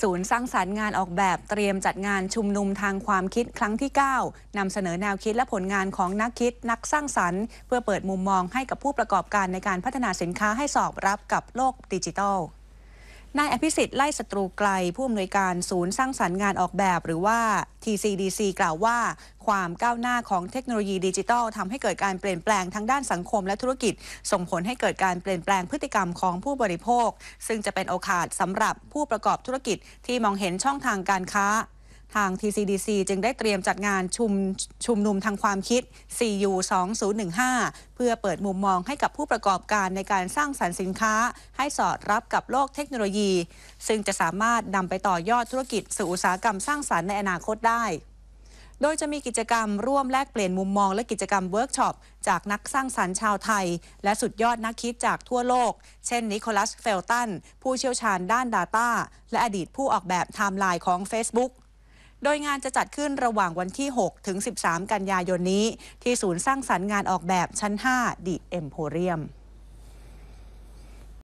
ศูนย์สร้างสารรค์งานออกแบบเตรียมจัดงานชุมนุมทางความคิดครั้งที่ 9นำเสนอแนวคิดและผลงานของนักคิดนักสร้างสรรค์เพื่อเปิดมุมมองให้กับผู้ประกอบการในการพัฒนาสินค้าให้สอบรับกับโลกดิจิทัลนายอภิสิทธิ์ไล่ศัตรูไกลผู้อำนวยการศูนย์สร้างสรรค์งานออกแบบ หรือว่า TCDC กล่าวว่า ความก้าวหน้าของเทคโนโลยีดิจิทัลทำให้เกิดการเปลี่ยนแปลงทั้งด้านสังคมและธุรกิจ ส่งผลให้เกิดการเปลี่ยนแปลงพฤติกรรมของผู้บริโภค ซึ่งจะเป็นโอกาสสำหรับผู้ประกอบธุรกิจที่มองเห็นช่องทางการค้าทาง TCDC จึงได้เตรียมจัดงานชุมชุมนุมทางความคิด CU 2015เพื่อเปิดมุมมองให้กับผู้ประกอบการในการสร้างสรรค์สินค้าให้สอดรับกับโลกเทคโนโลยี ซึ่งจะสามารถนำไปต่อยอดธุรกิจสู่อุตสาหกรรมสร้างสรรค์ในอนาคตได้ โดยจะมีกิจกรรมร่วมแลกเปลี่ยนมุมมองและกิจกรรมเวิร์กช็อปจากนักสร้างสรรค์ชาวไทย และสุดยอดนักคิดจากทั่วโลก เช่น นิโคลัส เฟลตัน ผู้เชี่ยวชาญด้าน Data และอดีตผู้ออกแบบไทม์ไลน์ของ Facebook โดยงานจะจัดขึ้นระหว่างวันที่ 6 ถึง 13 กันยายนนี้ ที่ศูนย์สร้างสรรค์งานออกแบบชั้น 5ดิเอ็มโพเรียม